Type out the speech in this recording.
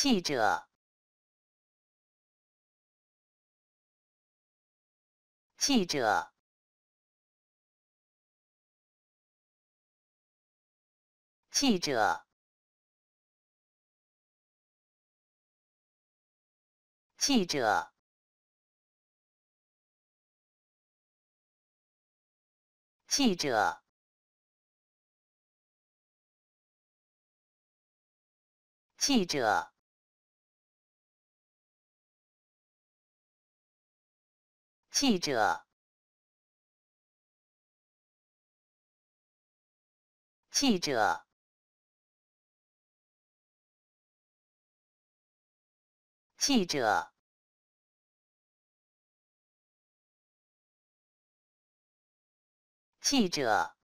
记者，记者，记者，记者，记者。记者。记者，记者，记者，记者。